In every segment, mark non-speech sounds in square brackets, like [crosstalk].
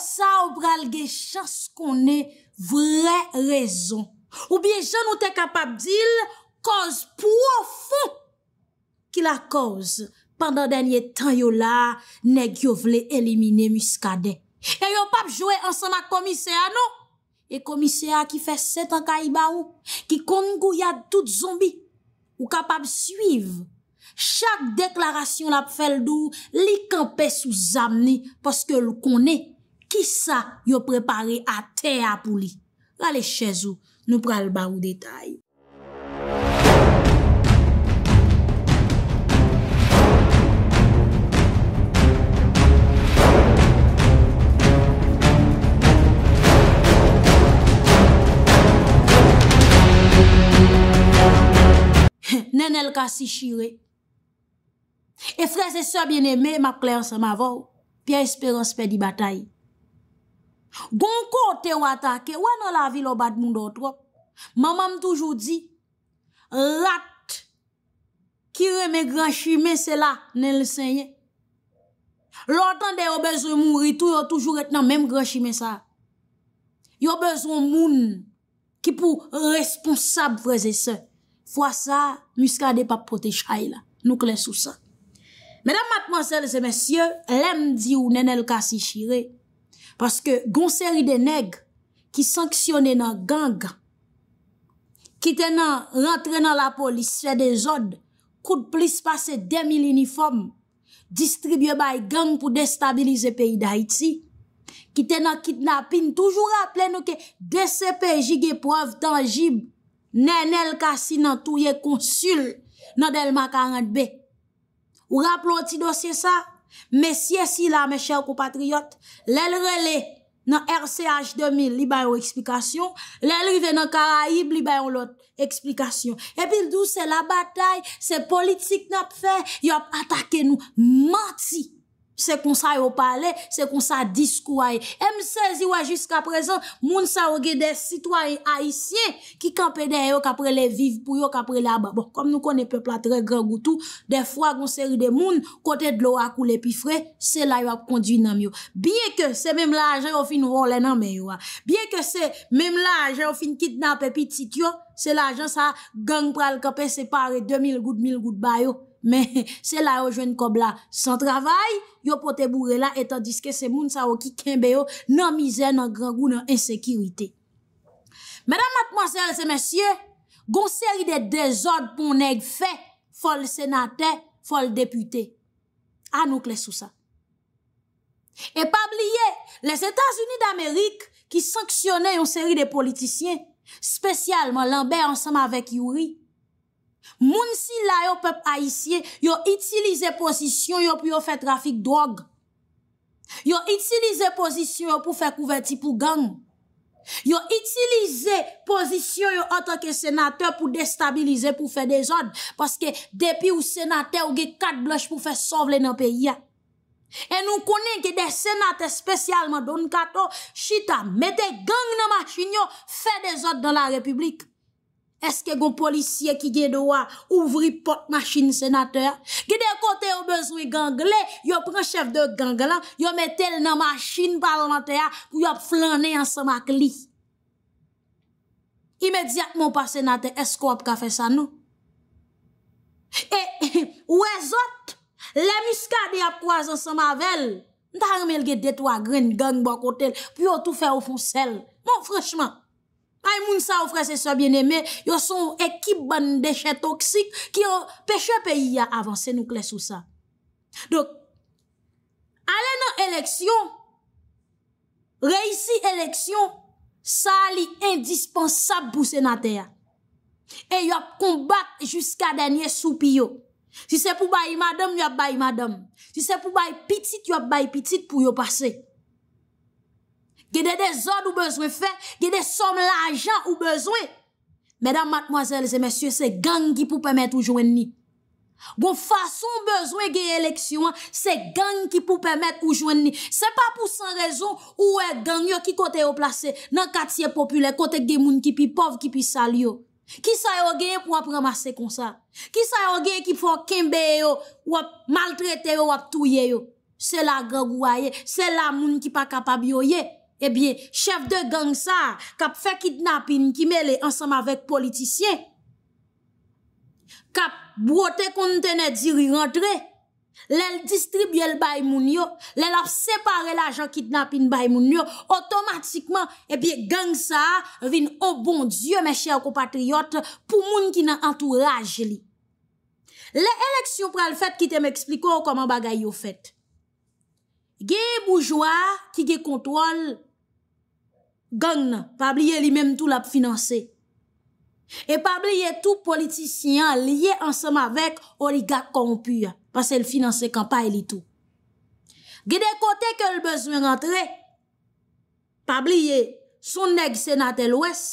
sa ou pral ge chans kon ne vre rezon. Ou biye jen ou te kapap dil koz pou ou fo ki la koz pandan denye tan yo la neg yo vle elimine muskade. E yo pap jowe ansan ma komise a nou. E komise a ki fe setan ka i ba ou ki kon ngou ya tout zombi ou kapap suiv. Chak deklarasyon la pfel dou li kampes ou zamni paske lou kon ne Ki sa yo prepare a te apou li? Gale Chezou, nou pral ba ou detay. [laughs] Nen el ka si shire. E fre se sa bieneme, ma kler se ma vou. Pi a esperan spe di batayi. Gon kote wata ke, wè nan la vil obad moun do tròp. Mamam toujou di, lakt ki reme granchime se la nen lisenye. Lortan de yo bezon moun, ritu yo toujou retenan menm granchime sa. Yo bezon moun ki pou responsab vreze se. Fwa sa, miska de pa pote chay la. Nou klesou sa. Menem matman sel se men sye, lem di ou nen el kasi chirey. Paske gonseri de neg ki sanksyone nan gang ki tenan rentre nan la polis fè de zod kout plis pase 2000 uniform distribye bay gang pou destabilize peyi d'Haïti ki tenan kitnapin toujou rapple nou ke desepè jige pov tangib nenel kasi nan touye konsul nan delman 40B Ou rapple ou ti dosye sa? Mè siè si la mè chèw ko patriyot, lèl rele nan RCH 2000 li bayon eksplikasyon, lèl rive nan Karaib li bayon lot eksplikasyon. Epi l'dou se la batay, se politik nap fè, yop atake nou manti. Se kon sa yo pale, se kon sa diskwaye. M16 yo a jiska prezon, moun sa oge de sitwaye aisyen ki kampene yo kapre le vive pou yo kapre le ababon. Kom nou konen pepla tre gran goutou, de fwa goun seri de moun, kote dlo akou le pi fre, se la yo a kondwi nanm yo. Biye ke se mem la ajan yo fin volen nanm yo a. Biye ke se mem la ajan yo fin kitnape pi tityo, se la ajan sa gang pral kapen separe 2000 gout 1000 gout bayo. Men, [laughs] se la yo jwen kob la san travay, yo pote bourre la etan diske se moun sa wou ki kenbe yo nan mize, nan grangou, nan insekirite. Menan mat mwazel se mesye, goun seri de dezod pou neg fe fol senate, fol depute. Anou klesou sa. E pabliye, les Etats-Unis d'Amerik ki sanksyone yon seri de politisyen, spesyalman lanbe ansam avek youri, Moun si la yo pep a isye, yo itilize pozisyon yo pou yo fe trafik drog. Yo itilize pozisyon yo pou fe kouveti pou gang. Yo itilize pozisyon yo otan ke senate pou destabilize pou fe dezod. Paske depi ou senate ou ge kat bloch pou fe sovle nan pe ya. E nou konen ki de senate spesyalman don kato, chita mette gang nan ma chinyo fe dezod nan la republik. Eske gwo polisye ki gen dowa ouvri pot machin senate ya? Gide kote yo bezwi gangle, yo pren chef de ganglan, yo metel nan machin parlante ya pou yo flanen an sema kli. Imediat moun pa senate, esko ap ka fe sanou? E, [laughs] ou e zot, le miska di ap kwa zan sema vel, nta anmel ge detwa gren gang bako tel, pou yo tou fe ou fousel. Moun freshman. Ay moun sa ofre se sobyen eme, yo son ekip ban deche toksik ki yo peche peyi ya avanse nou kles ou sa. Dok, ale nan eleksyon, reisi eleksyon, sa li indispensab pou senate ya. E yo konbate jusqu'a denye soupi yo. Si se pou bayi madam, yo bayi madam. Si se pou bayi pitit, yo bayi pitit pou yo pasey. Gede de zon ou bezwen fè, gede de som l'ajan ou bezwen. Medan matmoazèl zè mèsyè, se gang ki pou pèmèt ou jwen ni. Bon fason bezwen genye eleksyon, se gang ki pou pèmèt ou jwen ni. Se pa pou san rezon ou e gang yo ki kote yo plase nan katiye popule, kote genye moun ki pi pov ki pi sal yo. Ki sa yo genye pou ap ramase konsa. Ki sa yo genye ki pou ap kimbe yo, ou ap maltrete yo, ou ap touye yo. Se la gang ou a ye, se la moun ki pa kapab yo ye. Ebyen, chef de gangsa kap fe kidnapin ki mele ansam avek politisyen. Kap bwote kontene diri rentre. Lel distribyel bay moun yo. Lel ap separe la jan kidnapin bay moun yo. Otomatikman, ebyen, gangsa vin obon oh dyo meche akou patriyot pou moun ki nan antouraj li. Le eleksyon pral fèt ki te m'expliko koman bagay yo fèt. Geye boujwa ki gey kontrol... Gan nan, pabliye li menm tou lap finanse. E pabliye tou politisyen liye ansama vek oligak konpuyan, pasel finanse kampay li tou. Gede kote ke l bezme rentre, pabliye son neg senate lwes,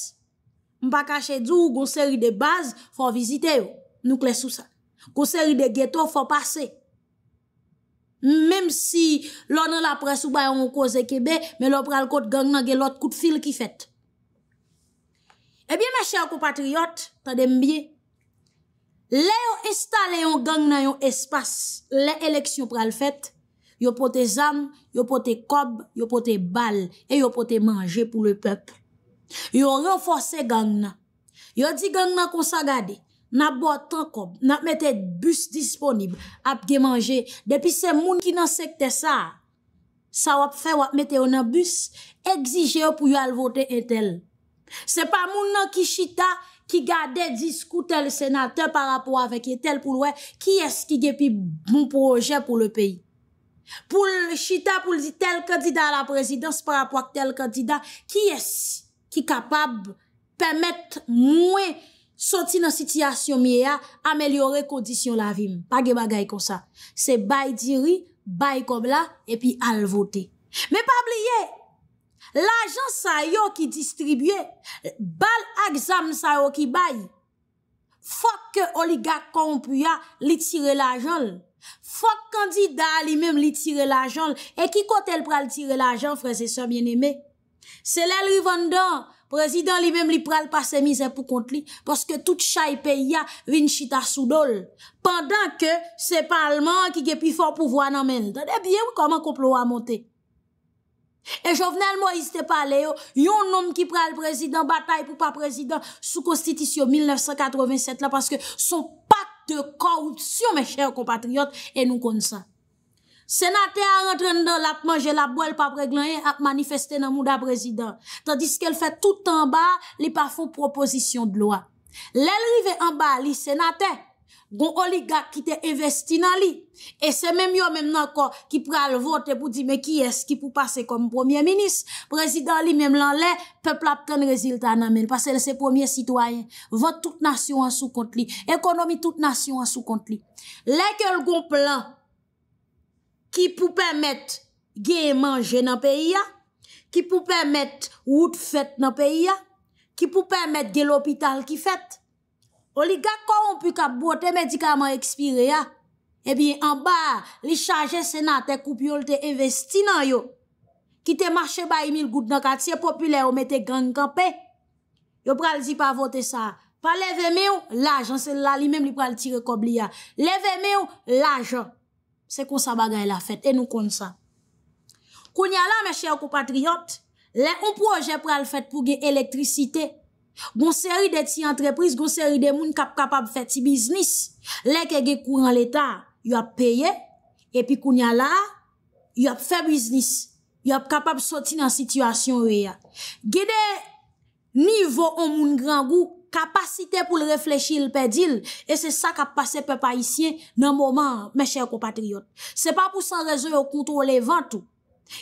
mpa kache djou goun seri de baz fò vizite yo, nou klesou sa, goun seri de geto fò pase. Mèm si lò nan la pres ou bayan ou koze kebe, mè lò pral kote gangna gen lot koute fil ki fèt. Ebyè mè chè akou patriyot, ta dembyè, lè yon estalè yon gangna yon espas, lè eleksyon pral fèt, yon pote zam, yon pote kob, yon pote bal, e yon pote manje pou le pep. Yon renfose gangna, yon di gangna kon sa gadey. N ap bo tan kom, n ap mette bus disponib, ap ge manje. Depi se moun ki nan sekte sa, sa wap fe wap mette ou nan bus, egzije ou pou yo alvote entel. Se pa moun nan ki chita, ki gade diskou tel senatè parapò avèk, ki tel pou lwè, ki es ki gepi moun proje pou le peyi. Po l chita pou l di tel kandida la prezidans parapò ak tel kandida, ki es ki kapab pèmèt mwè, Soti nan sityasyon miye a, amelyore kondisyon la vim. Page bagay kon sa. Se bay diri, bay kob la, epi al vote. Me pabliye, lajan sa yo ki distribye. Bal ak zam sa yo ki bay. Fok ke oliga kompuya li tire lajan. Fok kandida li mem li tire lajan. E ki kote el pral tire lajan, frese so bieneme. Se lel rivanda... Prezident li mèm li pral pa se mizè pou kont li, paske tout chaype ya vin chita soudol, pandan ke se parlement ki ge pi fòr pou vwa nan men. Danè biè wè koman komplo a montè. E jòvnel mò iste pale yo, yon nom ki pral prezident batay pou pa prezident sou konstitisyon 1987 la, paske son pat de koroutsyon, mè chèr kompatriot, e nou kon sa. Senate a rentren de la ap manje la boel pa preglanyen ap manifeste nan mouda prezident. Tandis ke l fè tout an ba li pa fò proposisyon d'loa. Lè l rive an ba li senate, goun oligak ki te investi nan li. E se mèm yo mèm nan ko ki pral vote pou di mè ki eski pou pase kom premier minis. Prezident li mèm lan lè, pepl ap ten reziltan nan men. Pasè l se premier sitwayen. Vot tout nasyon an sou kont li. Ekonomi tout nasyon an sou kont li. Lè ke l goun plan, ki pou pen met gen manje nan peyi ya, ki pou pen met wout fèt nan peyi ya, ki pou pen met gen l'opital ki fèt. O li gag kon pou kap bo te medikaman ekspire ya, e bin an ba li chanje sena te koupiol te investi nan yo, ki te marche ba yi mil gout nan kat, si e popüler ou me te gang kapè, yo pral di pa vote sa. Pa leve me ou, lajan, se la li mem li pral tire kobli ya, leve me ou, lajan, Se kon sa bagay la fèt, e nou kon sa. Koun ya la, me chè wakou patriyot, le on proje pral fèt pou ge elektrisite. Gon seri de ti entreprise, gon seri de moun kap kapab fèt ti biznis. Le ke ge kouran l'Etat, yo ap peye, epi koun ya la, yo ap fèt biznis. Yo ap kapab soti nan situasyon we ya. Ge de nivou an moun gran gouk, kapasite pou l reflechi l pedil e se sa kap pase pe pa isyen nan mouman, me chèr ko patriot. Se pa pou san reze yo koutou le vantou,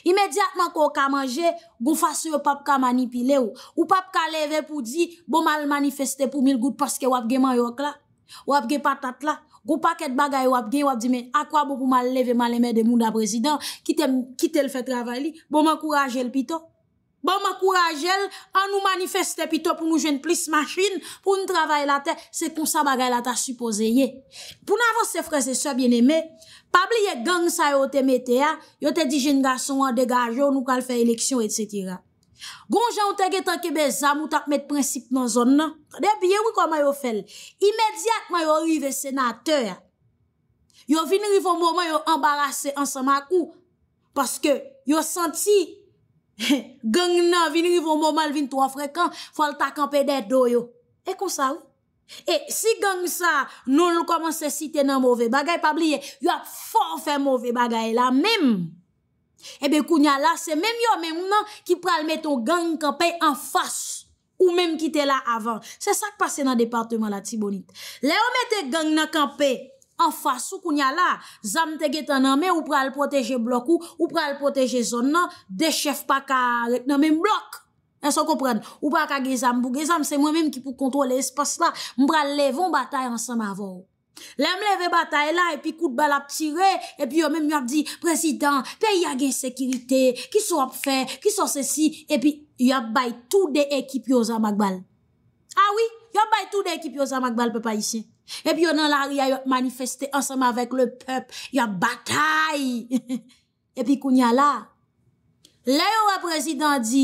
imediatman kon ka manje, goun fase yo pap ka manipile ou, ou pap ka leve pou di, bon mal manifeste pou mil gout paske wap gen man yok la, wap gen patat la, goun paket bagay wap gen, wap di men, akwa bo pou mal leve mal eme de mouna prezident, kite l fe travali, bon man kouraje l pito. Bon man kourajel, an nou manifeste pi to pou nou jen plis machin, pou nou travaye la te, se konsa bagay la ta suposeye. Pou nan vons se freze so bieneme, pabli ye gang sa yo te mete ya, yo te dijen gason an degaje, ou nou kal fe eleksyon, et cetera. Gon jan ou te getan kebe zam ou tak met prinsip nan zon nan, de biye wik an mayo fel, imediat mayo rive senateur, yo vini rivo mou mayo ambarase ansan makou, paske yo senti, [laughs] Gang nan vini nivou mou mal vini to a frekan Fwa l takan pe det do yo E kon sa ou E si gang sa nou lou koman se siten nan mouve bagay Pabliye, yo ap fon fe mouve bagay la Mem Ebe kounya la se mem yo mem nan Ki pral meton gang kanpey an fas Ou mem ki te la avan Se sak pase nan departement la tibonit Le ou meten gang nan kanpey An fwa sou koun ya la, zanm te getan nanme, ou pral proteje blok ou, ou pral proteje zon nan, dechef pa ka reknanmen blok. En so kompren, ou pral ka ge zanm, bou ge zanm se mwen menm ki pou kontrole espas la, mpral levon batay ansanm avon. Lem leve batay la, epi kout bal ap tire, epi yo menm yon di, prezident, pe yon gen sekirite, ki sou ap fe, ki sou sesi, epi yon bay tou de ekip yo zanmak bal. Awi, yon bay tou de ekip yo zanmak bal pe pa isye. Epi yon nan lari a manifesté ansem avèk le pèp, yon batay, [laughs] epi kou nyan la. Lè yon wè prezident di,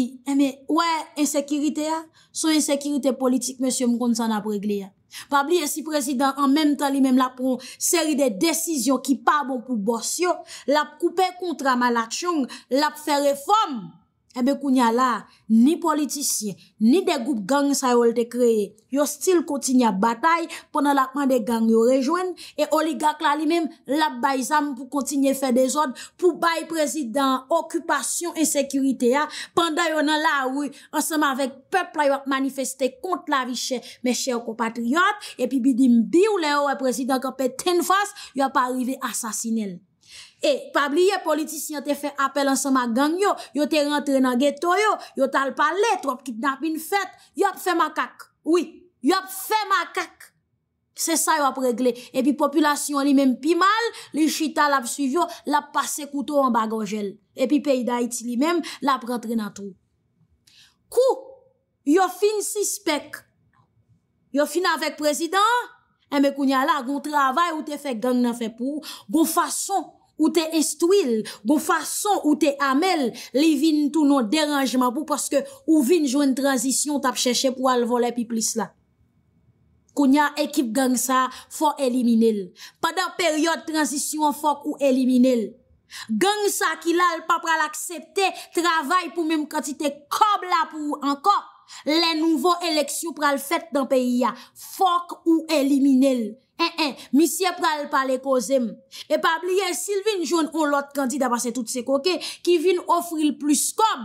wè, insekirite a, son insekirite politik, mèsyou mkoun zan ap regli a. Pabli yon si prezident, an mèm tan li mèm la pou seri de desisyon ki pa boku bòsyo, la pou koupe kontra malakchong, la pou fè reforme. Ebe kounya la, ni politisyen, ni de goup gang sa yo lte kreye, yo stil kontinye batay, ponan lakman de gang yo rejwen, e oligak la li men, la bay zam pou kontinye fe de zon, pou bay prezident, okupasyon, ensekirite ya, pondan yo nan la woy, ansenman vek pepla yo wak manifeste kont la vi chè, me chè yo ko patriyot, e pi bidim bi ou le e yo wè prezident ka pe ten fans, yo pa arrive asasinel. E, pabliye politisyen te fe apel ansama gang yo, yo te rentre nan geto yo, yo tal pale, trop kitnap in fet, yo ap fe makak. Oui, yo ap fe makak. Se sa yo ap regle. E pi populasyon li menm pi mal, li chita la ap suivyo, la ap pase koutou an bago jel. E pi peyda iti li menm, la ap rentre nan tou. Kou, yo fin sispek. Yo fin avèk prezident, eme kounya la, goun travay ou te fe gang nan fe pou, goun fason, Ou te estouil, go bon fason ou te amel, li vin tou nou deranjman pou paske ou vin joun transisyon tap chèche pou al volè pi plis la. Koun ya ekip gangsa, fòk elimine l. Pa da peryode transisyon fòk ou elimine l. Gangsa ki lal pa pral aksepte travay pou mèm kwantite kob la pou ankop, le nouvo eleksyon pral fèt dan peyi ya, fòk ou elimine l. En eh, en, eh, misye pral pale kozem. E pabliye, Sylvine Joun ou lot kandida basse tout se koke, ki vin ofri l plus kom.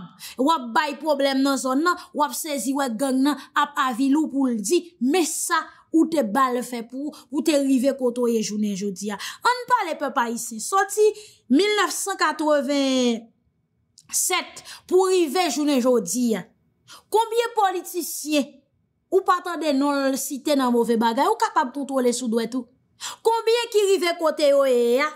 Wap bay problem nan zon nan, wap sezi wak gang nan, ap avilou pou l di, me sa ou te bal fe pou ou te rive koto ye jounen jodi ya. An pale pe pa isi. Soti 1987 pou rive jounen jodi ya. Kombye politisyen? Ou patande non siten nan mouve bagay, ou kapap toutwole sou dwetou? Kombye ki rive kote yo e ya,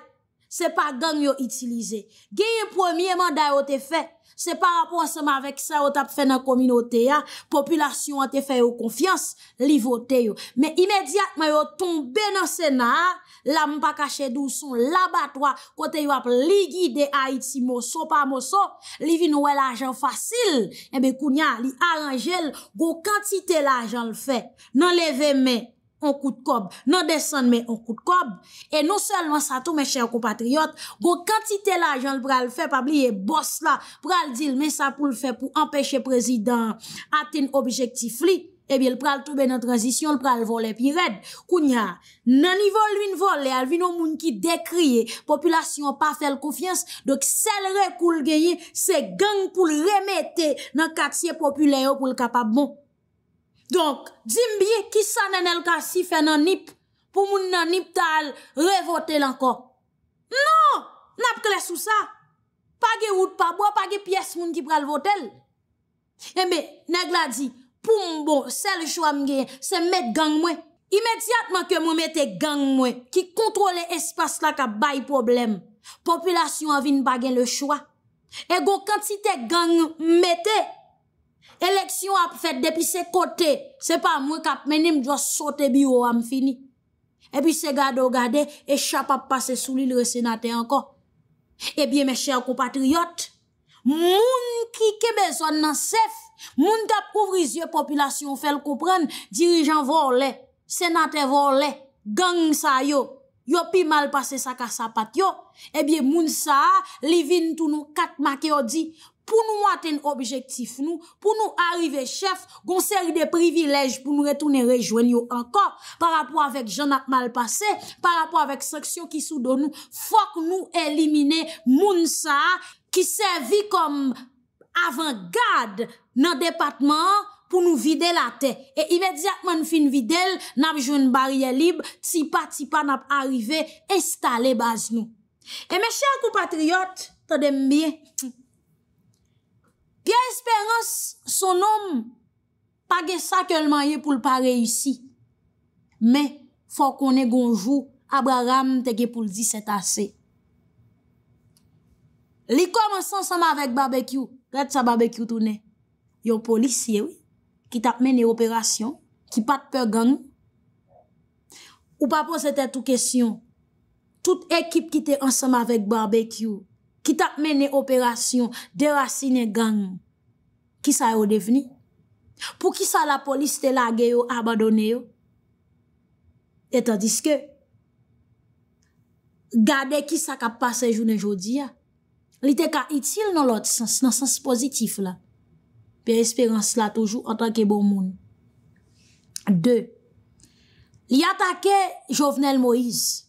se pa gang yo itilize. Genye pwemye manday yo te fe. Se pa rapon seman vek sa yo tap fè nan kominote ya, populasyon an te fè yo konfians, li votè yo. Me imediat may yo tombe nan sena, la mpa kache douson, la batwa, kote yo ap ligi de Haiti moso pa moso, li vi nouè l'ajan fasil, ebe eh kounya li aranjel go kantite l'ajan l'fè. Nan leve men. On koute kob. Nan desen men, on koute kob. E non selman sa tou men chèr kompatriot, go kantite la jan l pral fè pabliye bos la, pral dil men sa pou l fè pou empèche prezidant aten objektif li, e bi l pral toube nan transisyon, l pral vole pi red. Kounya, nan i vole vin vole, al vin o moun ki dekriye, populasyon pa fèl koufians, dok sel re koul geye se geng pou l remete nan katsye populèyo pou l kapab moun. Donk, jim biye ki sa nan elka si fe nan nip, pou moun nan nip tal revote lanko. Non, nap kles ou sa. Page oud pa, bwa page piyes moun ki pral vote l. Eme, eh neg la di, pou moun bon, sel chwa mgen, se met gang mwen. Imediatman ke mwen mette gang mwen, ki kontrole espas la ka bay problem. Populasyon avin bagen le chwa. Ego, kantite gang mwete. Eleksyon ap fèt depi se kote, se pa mwen kap menim jwa sote bi ou am fini. Epi se gado gade, e chap ap pase sou li lre senate anko. Epi me chèr ko patriyot, moun ki kebe zon nan sef, moun kap kouvri zye populasyon fel koupren, dirijan vore le, senate vore le, gang sa yo, yo pi mal pase sa ka sapat yo. Epi moun sa, li vin tou nou kat mak yo di, pou nou mwaten objektif nou, pou nou arrive chef, gonseri de privilej pou nou retounen rejwen yo ankor, par rapport avèk jen ak malpase, par rapport avèk seksyon ki sou don nou, fok nou elimine moun sa, ki servi kom avangade nan departman pou nou vide la te. E imediatman fin vide l, nap jwen barye lib, tipa tipa nap arrive, estale baz nou. E me chèrk ou patriot, tèdèm biye, Ya esperans son om pa ge sakèlman ye pou l'pa reysi. Men, fò konen gonjou, Abraham te ge pou l'di setase. Li kòm ansan sama vek barbekyou, ret sa barbekyou toune. Yo polisye, wè, ki takmen e operasyon, ki pat pe gang. Ou pa po se te tou kesyon, tout ekip ki te ansan ma vek barbekyou, Ki tak menen operasyon, derasine gang, ki sa yo devni? Po ki sa la polis te lage yo, abadone yo? Etan diske, gade ki sa ka pase jounen jodi ya, li te ka itil nan lot sens, nan sens pozitif la. Pe esperans la toujou, an tanke bon moun. De, li atake Jovenel Moïse,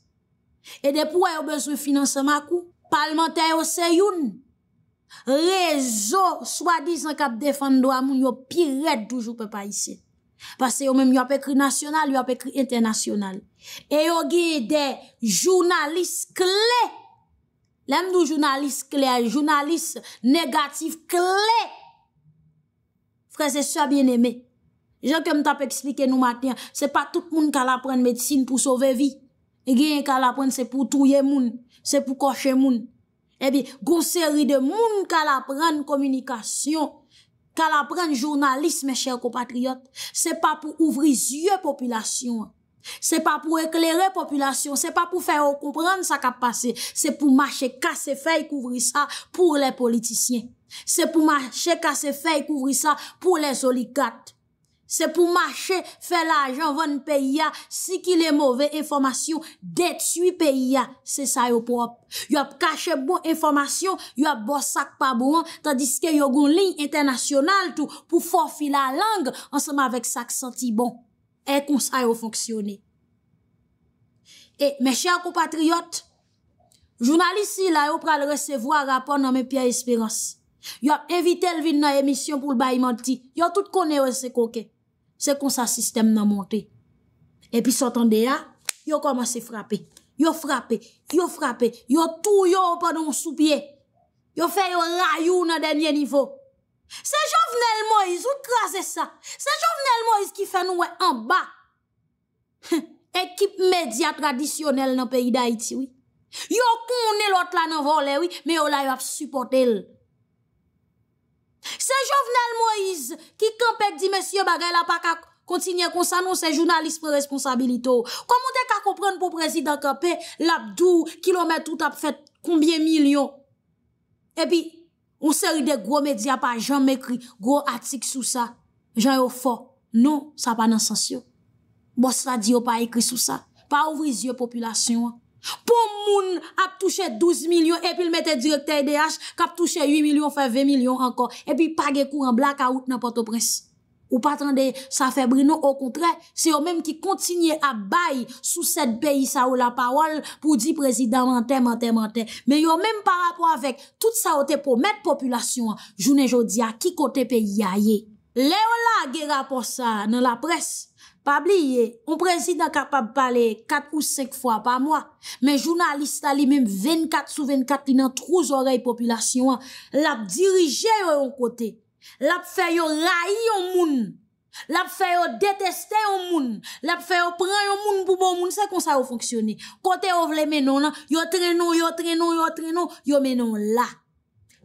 e de pou a yo bezwe finanseman kou, Palmentè yo se youn, rezo swa diz an kap defando a moun yo piret doujou pe pa yise. Pase yo mèm yo ap ekri nasyonal, yo ap ekri internasyonal. E yo gi de jounalist kle, lem nou jounalist kle, jounalist negatif kle. Frèze sou a bien eme, jen kem ta pe eksplike nou maten, se pa tout moun ka la pren medisin pou sove vi. E gen, kal apren, se pou touye moun, se pou koshe moun. E bi, gouseri de moun, kal apren, komunikasyon. Kal apren, jounalisme, chèr komatriot. Se pa pou ouvri zye populasyon. Se pa pou eklere populasyon. Se pa pou fè ou kompren sa kap pase. Se pou mache kase fèy kouvri sa pou lè politisyen. Se pou mache kase fèy kouvri sa pou lè zolikat. Se pou mache, fe la ajan van pe ya, si ki le mauve informasyon, det sui pe ya. Se sa yo prop. Yo ap kache bon informasyon, yo ap bo sak pa bouman, tandis ke yo goun linj internasyonal tou pou forfi la lang, ansama vek sak santi bon. E kon sa yo foksyone. E, me chan kompatriot, jounalisi la yo pral resevo a rapon nan me piya esperans. Yo ap evite l vide nan emisyon pou l bayi manti. Yo tout kone yo se koke. Se kon sa sistem nan monte. E pi sotan de ah, la, yo komanse frape. Yo frape, yo frape, yo tou yo opa nan sou pie. Yo fe [laughs] yo rayou nan denye nivou. Se jovnel moiz, ou krasen sa? Se jovnel moiz ki fe nou en ba. Ekip media tradisyonel nan peyi da iti. Yo kounen lot la nan volen, me yo la yo ap supporte el. Se jovenel Moïse ki kampek di mesye bagay la pa ka kontinye kon sanon se jounalist pre-responsabilite ou. Komon de ka kompren pou prezident kapè lapdou, kilomè tout ap fèt, koumbye milyon. Epi, ou seri de gwo medya pa jan mekri, gwo atik sou sa. Jan yo fo. Non, sa pa nan sensyo. Bo, sa di yo pa ekri sou sa. Pa ouvri zye populasyon ou. Pon moun ap touche 12 milyon epi l mette direk TDAH kap touche 8 milyon fe 20 milyon anko epi page kou an blaka out nan pote pres. Ou patande sa febrino okoutre, se yo menm ki kontinye ap bay sou set peyi sa ou la pawal pou di prezidant mente, mente, mente. Men yo menm par rapor avek, tout sa ou te pou met population an, jounen jodi a ki kote peyi a ye. Le ou la ge rapor sa nan la pres? Pabli ye, on prezid an kapab pale 4 ou 5 fwa pa mwa. Men jounalist ali menm 24 sou 24 inan 13 oray populasyon an. Lap dirije yo yon kote. Lap fe yo rayi yon moun. Lap fe yo deteste yon moun. Lap fe yo pre yon moun pou bon moun se kon sa yo foksyone. Kote yo vle menon an, yo trenon, yo trenon, yo trenon, yo menon lak.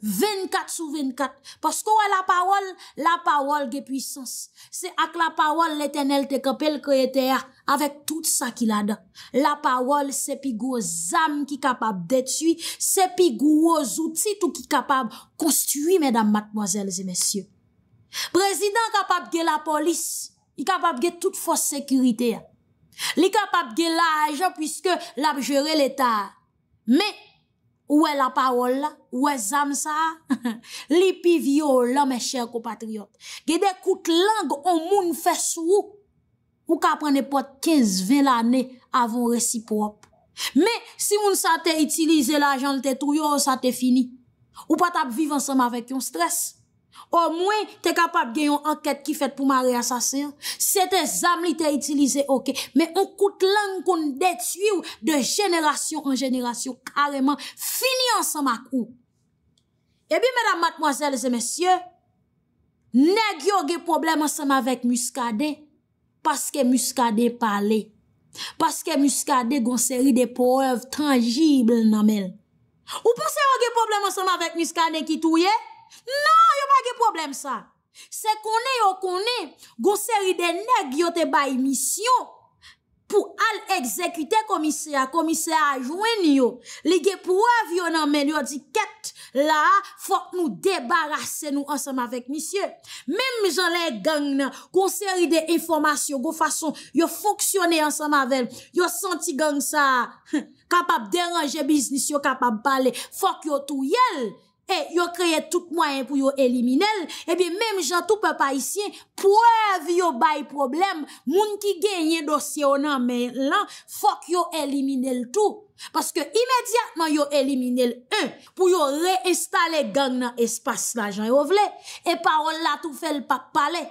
24 sou 24. Pasko wè la parol, la parol gè puissance. Se ak la parol lètenel te kapèl kreyete ya, avèk tout sa ki la dan. La parol sepi gouz am ki kapab detui, sepi gouz outit ou ki kapab konstui, mèdam matmozèl zè mèsyè. Prezident kapab gè la polis, i kapab gè tout fòs sekurite ya. Li kapab gè la aje, pwiske l ap jere l'Etat. Mè, Ou e la parol la, ou e zam sa, [laughs] li pi vyo la me chèr ko patriot. Gede koute lang ou moun fès ou, ou ka prene pot 15-20 l'anè avon resiprop. Me, si moun sa te itilize la janl te truyo, sa te fini. Ou pat ap viv ansam avèk yon stres. Ou mwen te kapap gen yon anket ki fet pou ma re-assasin, se te zam li te itilize oke, me ou koute lang kon detu yon de jeneration an jeneration kareman, fini an san ma kou. E bi, mèdam, matmoazèl, zè mèsyè, ne gyo ge problem an san ma vek muskade, paske muskade pale, paske muskade gonseri de pou oev tangible nan men. Ou ponsè yon ge problem an san ma vek muskade ki touye, Non, yon pa ge problem sa. Se konen yon konen, gonseri de neg yote bay misyon pou al ekzekute komiseya, komiseya ajwen yon. Li ge pou avyon nan men, yon di ket la, fok nou debarase nou ansam avek misyon. Mem jane gang nan, gonseri de informasyon, gwo fason yon foksyone ansam avek, yon senti gang sa, [laughs] kapap deranje biznis, yon kapap bale, fok yon tou yel. e yo kreye tout mwayen pou yo eliminele, e bi menm jantou pe pa isyen, pou ev yo bay problem, moun ki genye dosye o nan men lan, fok yo eliminele tou. Paske imediatman yo eliminele un, pou yo reinstale gang nan espas la jan yo vle, e pa ol la tou fel pa pale.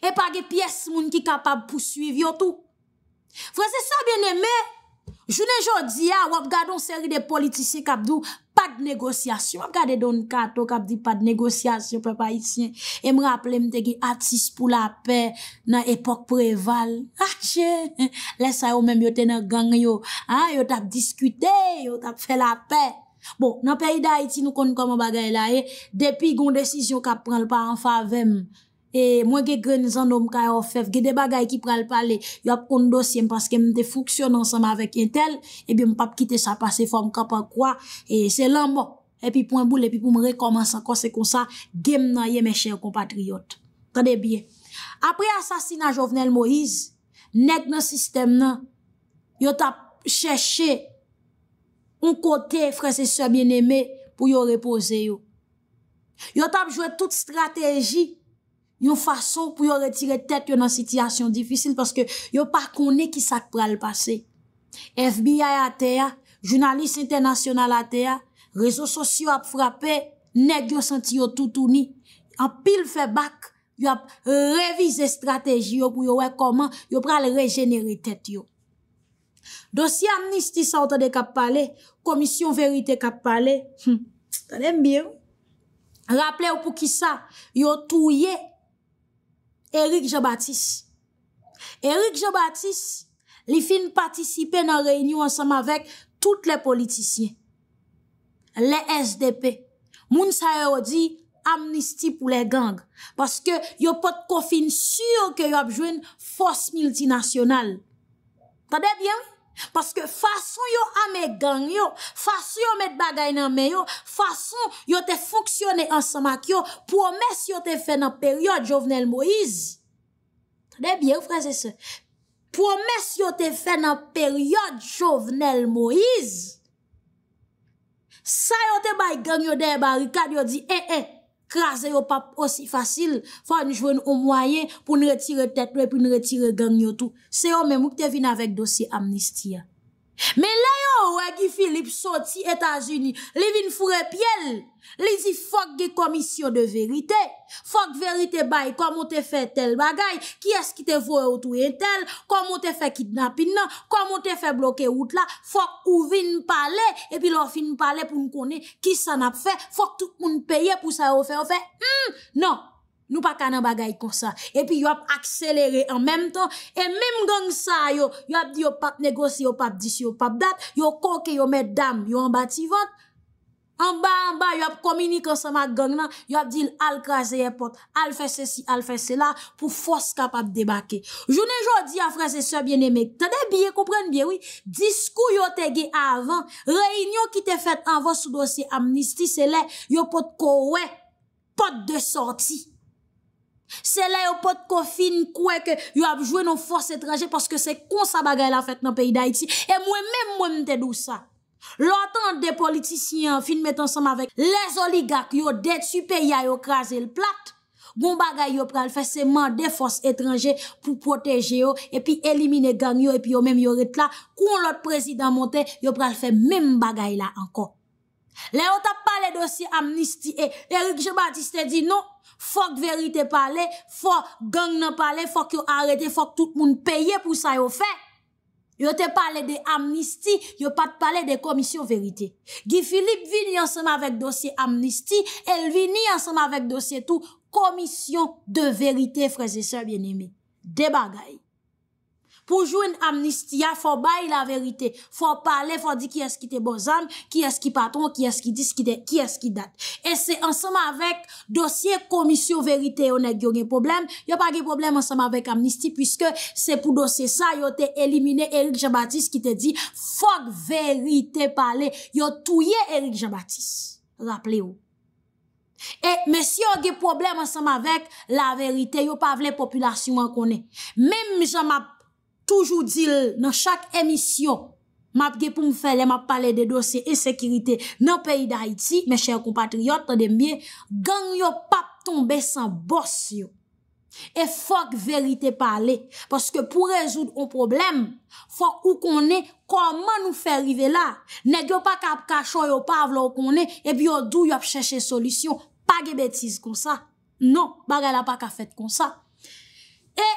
E pa ge piyes moun ki kapab pou suiv yo tou. Fwese sa bien eme, Jounen jodi ya, wap gade yon seri de politisyen kapdou pat negosyasyon, wap gade yon kato kapdou pat negosyasyon, pepa ityen. E m raple m tegi atis pou la pe, nan epok preval. Atche, ah, lesa yo menm yo tena gang yo, yo tap diskute, yo tap fe la pe. Bon, nan peida iti nou kon koman bagay la e, depi yon desisyon kap pran lpa an favem. E mwen ge grenzan noum ka yo fev, ge de bagay ki pral pale, yo ap kondosyen, paske mwen de foksyon ansanm avèk intel, e bi mpap kite sa pase fòm kapakwa, e se lanmò, e pi pou mboul, e pi pou m e rekomans akosè konsa, gem nan ye mè chè yon kompatriyot. Tade bie. Apre asasina Jovenel Moïse, neg nan sistem nan, yo tap chèche un kote frè se sè bienemè pou yo repose yo. Yo tap jwè tout strategi Yon fason pou yo retire tèt yo nan sityasyon difisil paske yo pa kone ki sak pral pase. FBI a teya, jounalist internasyonal a teya, rezo sosyo ap frape, negyo senti yo toutouni. An pil fe bak, yo ap revize strategi yo pou yo wekoman, yo pral regenere tèt yo. Dosye amnistis a otade kap pale, komisyon verite kap pale, tanem biyo. Raple ou pou ki sa, yo touye anpil Éric Jebattis. Éric Jebattis li fin patisipe nan reynyou ansam avèk tout le politisyen. Le SDP. Moun sa yo di amnisti pou le gang. Paske yo pot kofin sur ke yo apjwen fos multinasyonal. Tadebyen? Tadebyen? Paske fason yo ame gang yo, fason yo met bagay nan men yo, fason yo te foksyone ansama ki yo, promes yo te fe nan peryode Jovenel Moïse. Tade biye ou frese se? Promes yo te fe nan peryode Jovenel Moïse. Sa yo te bay gang yo den barikad yo di en eh, en. Eh, krasè yo pa osi fasil, fwa njwen ou mwayen pou nretire tetwe, pou nretire gangyotou. Se yo mè mou kte vin avèk dosi amnistia. Men le yo ou e gi Filip soti Etanji ni, li vin fure pyele, li zi fok ge komisyon de verite, fok verite bay, komon te fe tel bagay, ki eski te vowe ou tou en tel, komon te fe kidnapin nan, komon te fe bloke ou tla, fok ou vin pale, epi lor fin pale pou n kone ki san ap fe, fok tout moun peye pou sa ou fe, ou fe, hmm, nan. Nou pa kanan bagay kon sa. E pi yo ap akselere an menm ton. E menm gang sa yo, yo ap di yo pap negosi, yo ap disi, yo ap dat, yo koke, yo met dam, yo an bati vot. An ba, an ba, yo ap komini konsama gang nan, yo ap dil al krasye pot, al fese si, al fese la, pou fos kap ap debake. Jounen jodi, a franse se biene me, tade biye, koupren biye, disku yo tege avan, reinyon ki te fet an vos sou dosi amnisti, se le, yo pot kowe, pot de sorti. Se la yo pot ko fin kweke yo apjwe nou fos etranje paske se kon sa bagay la fet nan peyi da iti. E mwen men mwen mte dou sa. Lwa tan de politisyen fin met ansanm avek les oligak yo detupe ya yo krasel plat, goun bagay yo pral fe seman de fos etranje pou proteje yo epi elimine gang yo epi yo men mwen mte dou sa. Kon lot prezident monte yo pral fe men bagay la anko. Le yo te pale dosye amnisti e, Eryk Jemadis te di nou, Fok verite pale, Fok gang nan pale, Fok yo arete, Fok tout moun peye pou sa yo fe. Yo te pale de amnisti, Yo pat pale de komisyon verite. Guy Philippe vin yon sema vek dosye amnisti, El vin yon sema vek dosye tou, Komisyon de verite, Freze se, bien ime. De bagay. pou jou en amnistia, fò bay la verite, fò pale, fò di ki eski te bozan, ki eski paton, ki eski dis, ki eski dat. E se ansama vek dosye komisyon verite, yo ne ge problem, yo pa ge problem ansama vek amnistie, pwiske se pou dosye sa, yo te elimine Erik J.Batis ki te di, fòk verite pale, yo touye Erik J.Batis, rappele yo. E me si yo ge problem ansama vek la verite, yo pa vle populasyon konen. Mem misan ma... Toujou dil nan chak emisyon map ge pou mfele map pale de dosye e sekirite nan peyi da iti me chèr kompatriot, tan dembye gang yo pap tombe san bos yo e fok verite pale paske pou rezoud ou problem, fok ou konè koman nou fè rive la ne gyo pa kap kachoy ou pavlo ou konè, e bi yo dou yo ap chèche solisyon, pa ge betiz kon sa non, bagè la pa ka fèt kon sa e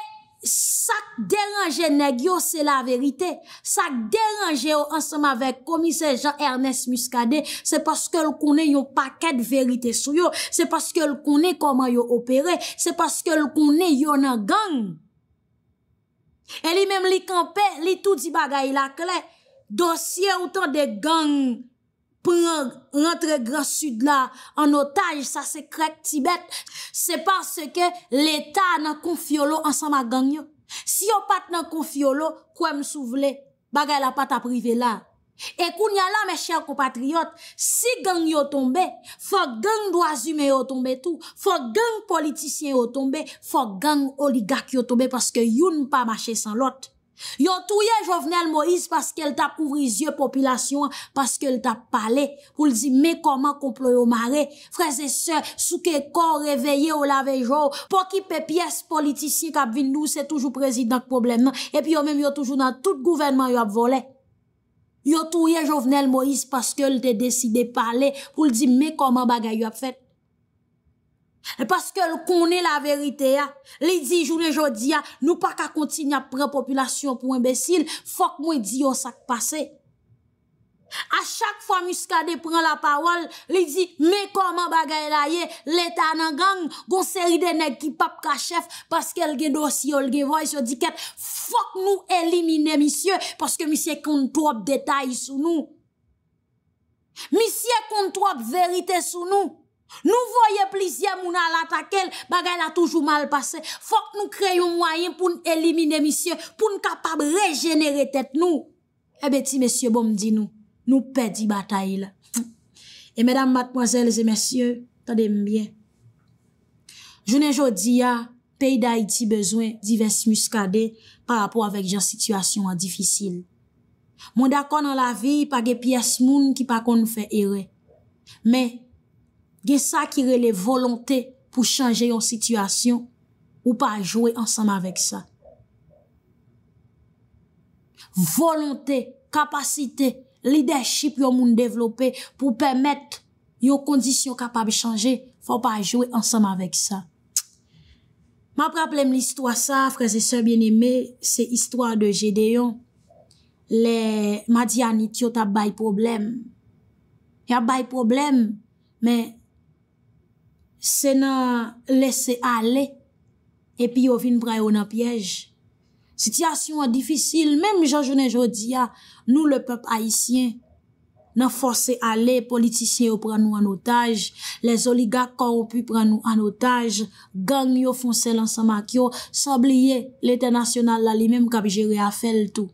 Sak deranje neg yo se la verite, sak deranje yo ansama vek komise Jean-Ernest Muscadet, se paske l kounen yon paket verite sou yo, se paske l kounen koman yo opere, se paske l kounen yon nan gang. E li menm li kampe, li tout di bagay la kle, dosye ou tan de gang yon. Pren rentre grand sud la, an otaj sa sekrek Tibet, se parce ke l'Etat nan konfyo lo ansama gang yo. Si yo pat nan konfyo lo, kwa m sou vle, bagay la pat a prive la. E kou nyalan me chèr ko patriot, si gang yo tombe, fò gang doazume yo tombe tou, fò gang politisyen yo tombe, fò gang oligak yo tombe, paske youn pa mache san lote. Yo touye jovenel Moïse paske l te ap kouvri zye popilasyon, paske l te ap pale, pou l di me koman komplo yo mare, freze se souke kon reveye ou lave jo, pou ki pe piyes politisyen kap vin nou, se toujou prezident probleman, epi yo men yo toujou nan tout gouvenman yo ap vole. Yo touye jovenel Moïse paske l te deside pale, pou l di me koman bagay yo ap fete. E paske l konen la verite ya, li di jounen jodi ya, nou pa ka kontin ap pren populasyon pou embesil, fok mwen di yon sak pase. A chak fwa muskade pren la pawol, li di, me koman bagay la ye, leta nan gang, gonseri dene kipap ka chef, paske l gen dosi yon gen voy se di ket, fok nou elimine misye, paske misye kontrop detay sou nou. Misye kontrop verite sou nou. Nou voye plizye moun alatakel, bagay la toujou mal pase. Fok nou kreyon mwayen pou n'elimine misye, pou n'kapab regenere tet nou. Ebe ti mesye bomdi nou, nou pedi batay la. E medam matmoazelze mesye, ta deme bien. Jounen jodi ya, pey da iti bezwen, divest muskade, pa rapo avèk jan situasyon an difisil. Moun da kon an la vi, pa ge piyes moun ki pa kon fè ere. Me, gen sa ki rele volonté pou chanje yon situasyon ou pa jowe ansanm avèk sa. Volonté, kapasité, lideship yon moun devlopè pou pèmèt yon kondisyon kapab chanje pou pa jowe ansanm avèk sa. Ma prèplem l'histoire sa, frèse se bienimé, se histoire de Gedeon, le madi anityo ta bay problem. Ya bay problem, men, Se nan lese ale, epi yo vin prayo nan pyej. Sityasyon an difisil, menm Janjonen Jodia, nou le pep aisyen, nan force ale politisyen yo pran nou an otaj, le zoliga kor ou pu pran nou an otaj, gang yo fonsel an samak yo, sabliye lete nasyonal la li menm kap jere afel tou.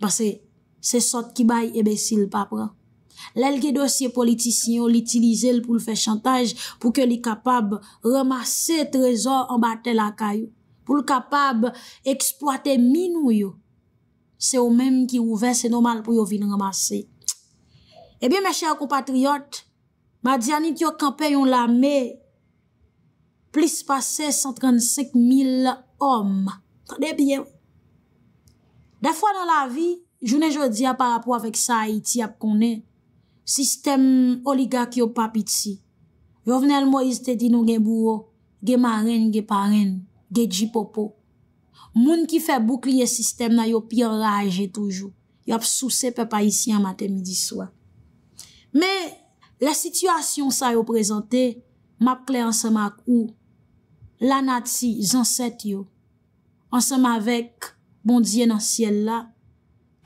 Bas se, se sot ki bay ebesil papwa. Lèl gè dosye politisyon l'itilize l pou l fè chantage pou kè li kapab remase trezor an batè la kayou. Pou l kapab eksploate minou yo. Se ou mèm ki ouve, se nomal pou yo vin remase. E eh bè mè chè akou patriyot, mè djanit yo kampè yon lame, plis pase 135 mil om. Tande bè yon. De fwa nan la vi, jounè jodi a parapou avèk sa Haiti ap konè. Sistem oligak yo papit si. Yo vnel mo iste di nou gen bouwo, gen maren, gen paren, gen jipopo. Moun ki fe boukliye sistem na yo piyo raje toujou. Yo ap sou sepe pa isi an mate midi swa. Me, la situasyon sa yo prezante, map kle ansamak ou, la nati, zanset yo, ansam avèk bondye nan siel la,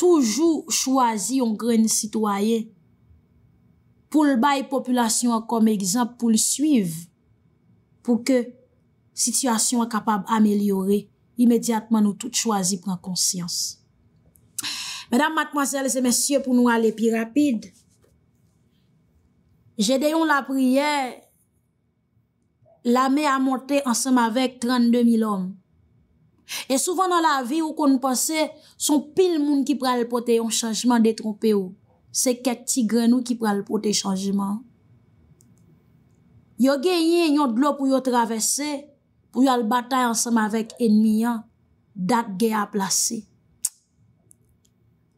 toujou chwazi yon gren sitwaye, pou l'baye populasyon an kom egzamp pou l'suiv pou ke situasyon an kapab amelyore, imediatman nou tout chwazi pren konsyans. Mèdam matmwansèl, se mèsyè pou nou alè pi rapide, jè deyon la priè, la mè a montè ansèm avèk 32.000 om. E souvan nan la vi ou kon nou pasè, son pil moun ki pral potè yon chanjman detrompe ou. se ket ti grenou ki pral pote chanjiman. Yo gen yon yon dlo pou yo travese, pou yo al batay ansam avek enmi yan, dat ge a plase.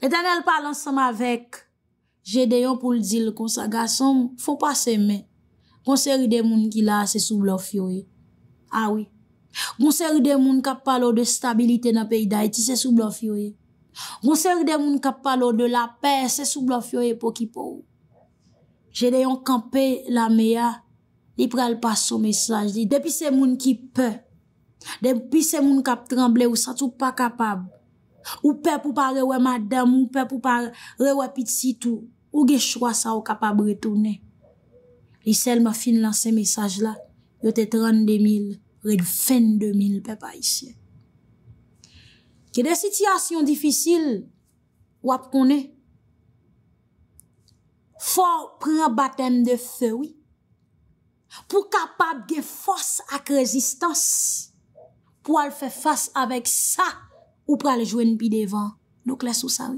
E dan el pal ansam avek, jede yon pou l di l konsaga som, fo pa seme, konseri de moun ki la se sou blof yoye. Awi, ah konseri de moun kap palo de stabilite na peyi da eti se sou blof yoye. Monser de moun kap pa lo de la pe, se sou blan fyo e poki pou. Je de yon kampe la mea, li prel pa sou mesaj li. Depi se moun ki pe, depi se moun kap tremble ou sa tou pa kapab. Ou pe pou pa rewe madame, ou pe pou pa rewe pititou. Ou ge chwa sa ou kapab retounen. Li sel ma fin lan se mesaj la, yo te 32 mil, re fin 2 mil pe pa isye. ki de sityasyon difisil wap konè fò prè batèm de fèwi pou kapab gen fòs ak rezistans pou al fè fòs avèk sa ou prè al jwen pi devan nou kles ou sa wè.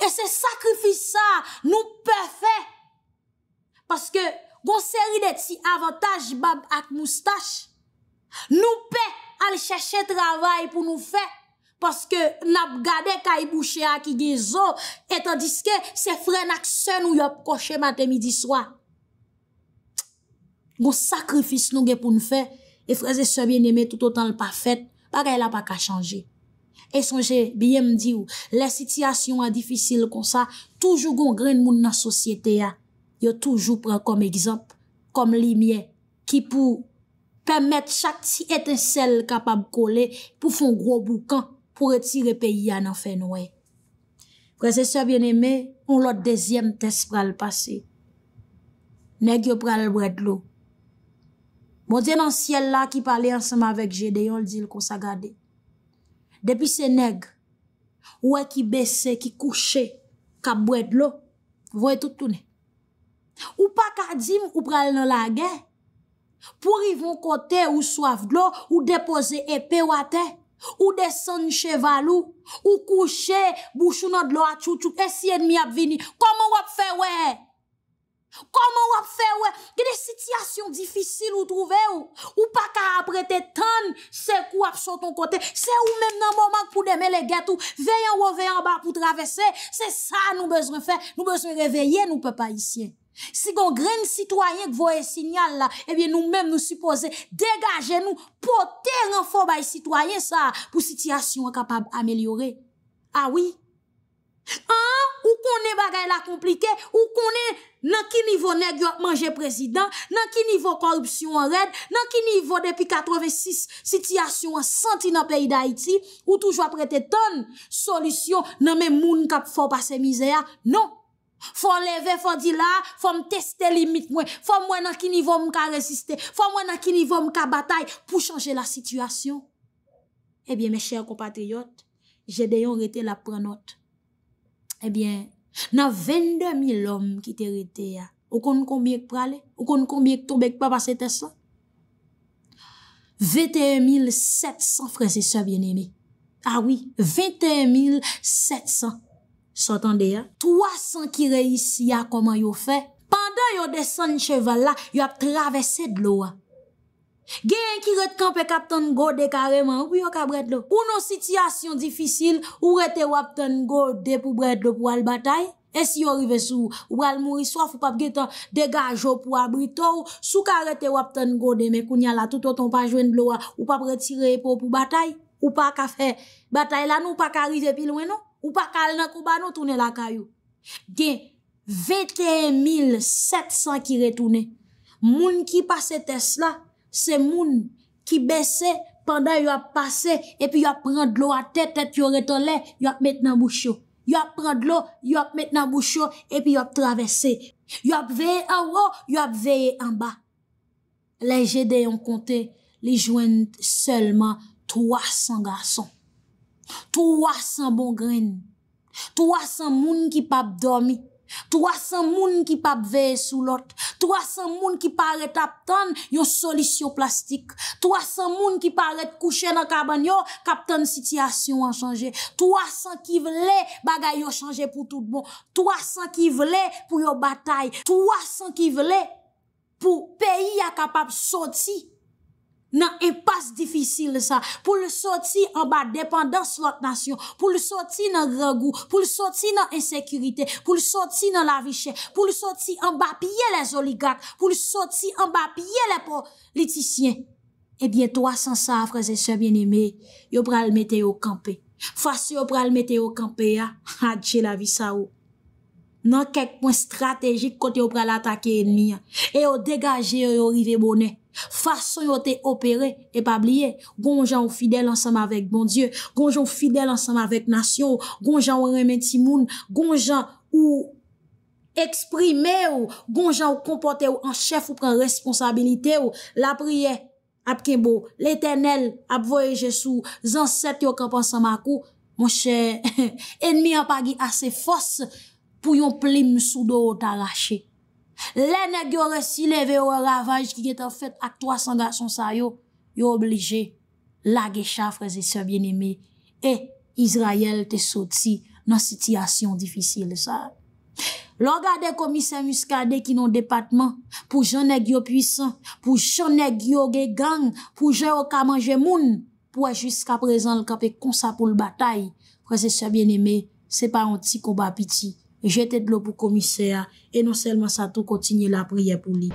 E se sakrifisa nou pè fè paske gonseri de ti avantaj bab ak moustache nou pè al chèche travay pou nou fè, paske nab gade ka i bouchè a ki ge zo, etan diske se fre nak sè nou yop kòche matè midi swa. Gon sakrifis nou ge pou nou fè, e freze se bien eme tout otan l pa fèt, bagay la pa ka chanje. E sonje, biye mdi ou, le sityasyon an difisil kon sa, toujou gon gren moun nan sosyete ya, yo toujou pran kom ekzamp, kom li miye, ki pou, Pèmèt chak ti eten sel kapab kole pou fon gro boukan pou retire peyi an an fè nouè. Prese sè vyen eme, on lot dezyem tes pral pase. Neg yo pral bret lou. Mon dè nan siel la ki pale ansama vek jede, yon l di l kon sa gade. Depi se neg, ouè ki bese, ki kouche, kap bret lou, vwe toutoune. Ou pa kadim ou pral nan lage, ouè. Pou rivon kote ou soaf dlo, ou depoze epe wate, ou desen chevalou, ou kouche bouchou nan dlo atchoutou, e si en mi ap vini. Koman wap fe wè? Koman wap fe wè? Gè de sityasyon difisil ou trouve ou? Ou pa ka aprete tan, se kou ap so ton kote. Se ou mem nan mouman pou deme le gèt ou, veyen ou veyen ba pou travesse, se sa nou bez refè, nou bez reveye, nou pe pa isye. Si gon gren sitwayen k voye sinyal la, ebyen eh nou menm nou suppose degaje nou poter an fo ba y sitwayen sa pou sityasyon an kapab amelyore. Awi. Ah an, ou konen bagay la komplike, ou konen nan ki nivou negyo ap manje prezident, nan ki nivou korupsyon an red, nan ki nivou depi 86 sityasyon an santi nan peyi da iti, ou toujwa prete ton solisyon nan men moun kap fo pa se mizea, non. Fwa leve, fwa di la, fwa m teste limit mwen, fwa mwen an ki nivou m ka reziste, fwa mwen an ki nivou m ka batay pou chanje la sitwasyon. Ebyen, eh mè chèr kompatriyot, jè deyon rete la prenote. Ebyen, eh nan 22000 om ki te rete ya, ou konn konbyek prale, ou konn konbyek toubek pa pa se tesan. 21700 freze se vyen emi. Awi, 21700. Sotande ya, 300 ki reisi ya koman yo fe. Pandan yo desen cheval la, yo ap travese dlo a. Gen yon ki ret kanpe kap ton gode kareman, ou pou yo ka bret lo? Ou nou sityasyon difisil, ou rete wap ton gode pou bret lo pou al batay? E si yo rive sou, ou al mouri sof ou pap getan degajo pou abritou, sou ka rete wap ton gode me kounya la toutoton pa jwen dlo a, ou pap retire po pou batay? Ou pa ka fe batay lan ou pa ka rive pi lwen nou? Ou pa kal na kouba nou tounen la kayou. Gen, 21 700 kire tounen. Moun ki pase tes la, se moun ki bese pandan yo ap pase, epi yo ap prend lo a tete, epi yo retole, yo ap met nan boucho. Yo ap prend lo, yo ap met nan boucho, epi yo ap travesse. Yo ap veye an wo, yo ap veye an ba. Le jede yon konte li jwen selman 300 gason. 300 bon gren, 300 moun ki pap dormi, 300 moun ki pap veye sou lot, 300 moun ki pare tapten yo solisyon plastik, 300 moun ki pare kouche nan kaban yo kapten sityasyon an chanje, 300 ki vle bagay yo chanje pou tout bon, 300 ki vle pou yo batay, 300 ki vle pou peyi ya kapap soti. Nan, e pas difisil sa. Poul soti an ba dependans lout nasyon. Poul soti nan regou. Poul soti nan insekurite. Poul soti nan la vichè. Poul soti an ba piye le zoligat. Poul soti an ba piye le politisyen. Ebyen, 300 safres e sebyen eme, yo pral mette yo kampe. Fasi yo pral mette yo kampe ya, ha [laughs] dje la vi sa ou. Nan kek mwen strategik kote yo pral atake enmi ya. E yo degaje yo rive bonè. Fason yo te opere epabliye Gonjan ou fidel ansanm avèk bon die Gonjan ou fidel ansanm avèk nasyon Gonjan ou remetimoun Gonjan ou eksprime ou Gonjan ou kompote ou anchef ou pren responsabilite ou La priye ap kembo L'eternel ap voye jesou Zanset yo kap ansanm akou Mon chè [laughs] Enmi ap agi ase fos Puyon plim sou do ou tarache Lè nè gyo resi leve ou ravaj ki geta fèt ak 300 gason sa yo, yo oblije lage chaf, prezese bien eme, e Izrayel te soti nan sitiyasyon difisil sa. Lò gade komise muskade ki nou depatman, pou jè nè gyo pwisan, pou jè nè gyo ge gang, pou jè ou kamanje moun, pou e jiska prezan lkape konsa pou lbatae, prezese bien eme, se pa onti koba piti. jete dlo pou komiseya e non selman sa tou kontinye la priye pou li.